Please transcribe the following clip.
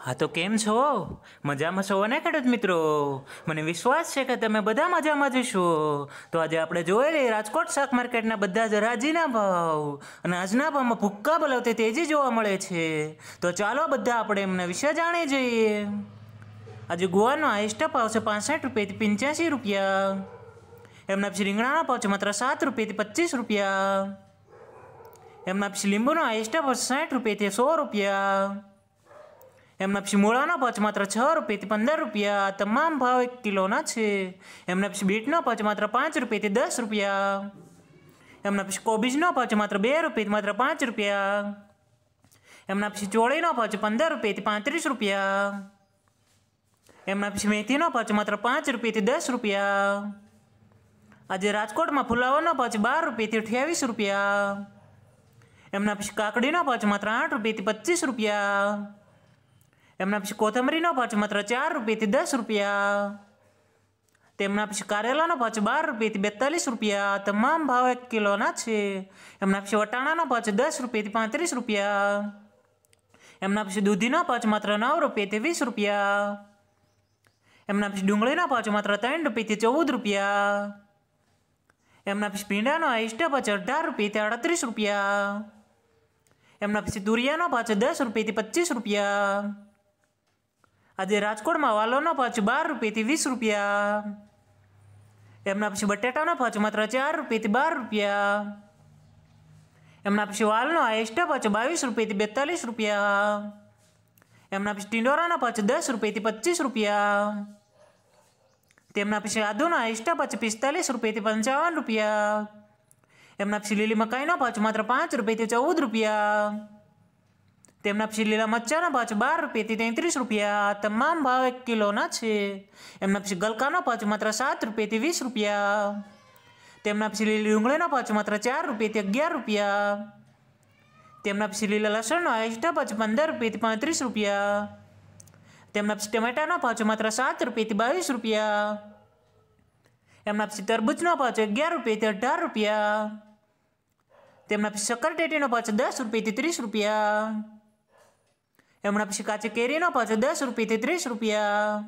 હા તો કેમ છો મજામાં છો ને ખેડૂત મિત્રો મને વિશ્વાસ છે કે તમે બધા મજામાં જશો તો આજે આપણે જોઈ રાજકોટ શાક માર્કેટના બધા જ રાજીના ભાવ અને આજના ભાવમાં ભૂક્કા બોલાવતી તેજી જોવા મળે છે તો ચાલો બધા આપણે એમના વિશે જાણી જઈએ આજે ગોવાનો હાઈસ્ટ ભાવ છે પાસઠ રૂપિયાથી પંચ્યાસી રૂપિયા એમના પછી રીંગણાનો પાવ છે માત્ર સાત રૂપિયાથી પચીસ રૂપિયા એમના પછી લીંબુનો હાઈસ્ટ ભાવ સાઠ રૂપિયાથી સો રૂપિયા એમના પછી મૂળાના પચ માત્ર છ રૂપિયાથી પંદર રૂપિયા તમામ ભાવ એક કિલોના છે એમના પછી બીટનો પચ માત્ર પાંચ રૂપિયાથી દસ રૂપિયા એમના પછી કોબીજનો પચ માત્ર બે રૂપિયાથી માત્ર પાંચ રૂપિયા એમના પછી ચોળીનો પચ પંદર રૂપિયાથી પાંત્રીસ રૂપિયા એમના પછી મેથીનો પચ માત્ર પાંચ રૂપિયાથી દસ રૂપિયા આજે રાજકોટમાં ફુલાવાનો પચ બાર રૂપિયાથી અઠ્યાવીસ રૂપિયા એમના પછી કાકડીનો પચ માત્ર આઠ રૂપિયાથી પચીસ રૂપિયા એમના પછી કોથમરીનો ખર્ચ માત્ર ચાર રૂપિયાથી દસ રૂપિયા તેમના પછી કારેલાનો ખર્ચ બાર રૂપિયાથી બેતાલીસ રૂપિયા તમામ ભાવ એક કિલોના છે એમના પછી વટાણાનો ખર્ચ દસ રૂપિયાથી પાંત્રીસ રૂપિયા એમના પછી દૂધીનો ખર્ચ માત્ર નવ રૂપિયાથી વીસ રૂપિયા એમના પછી ડુંગળીનો ખર્ચ માત્ર ત્રણ રૂપિયાથી ચૌદ રૂપિયા એમના પછી ભીંડાનો આઈસ્ટ પાછો અઢાર રૂપિયાથી અડત્રીસ રૂપિયા એમના પછી તુરિયાનો પાછો દસ રૂપિયાથી પચીસ રૂપિયા આજે રાજકોટમાં વાલોનો ભાવ બાર રૂપિયાથી વીસ રૂપિયા એમના પછી બટેટાનો ભાવ માત્ર ચાર રૂપિયાથી બાર રૂપિયા એમના પછી વાલનો હાઈસ્ટ ભાવ બાવીસ રૂપિયાથી બેતાલીસ રૂપિયા એમના પછી ટિંડોરાનો ભાવ દસ રૂપિયાથી પચીસ રૂપિયા તેમના પછી આદુનો હાઈસ્ટ ભાવ પિસ્તાલીસ રૂપિયાથી પંચાવન રૂપિયા એમના પછી લીલી મકાઈનો ભાવ માત્ર પાંચ રૂપિયાથી ચૌદ રૂપિયા તેમના પછી લીલા મરચાના ભાજ બાર રૂપિયાથી તેત્રીસ રૂપિયા તમામ ભાવ એક કિલોના છે એમના પછી ગલકાનો ભાજ માત્ર સાત રૂપિયાથી વીસ રૂપિયા તેમના પછી લીલી ડુંગળીના ભાજ માત્ર ચાર રૂપિયાથી અગિયાર રૂપિયા તેમના પછી લીલા લસણનો એક્સ્ટ્રા ભાજ પંદર રૂપિયાથી પાંત્રીસ રૂપિયા તેમના પછી ટમેટાના ભાવ માત્ર સાત રૂપિયાથી બાવીસ રૂપિયા એમના પછી તરબૂચનો ભાવ અગિયાર રૂપિયાથી અઢાર રૂપિયા તેમના પછી શક્કર ટેટીનો ભાવ દસ રૂપિયાથી ત્રીસ રૂપિયા એમણે પછી કેરી નો પાછો દસ રૂપિયાથી ત્રીસ રૂપિયા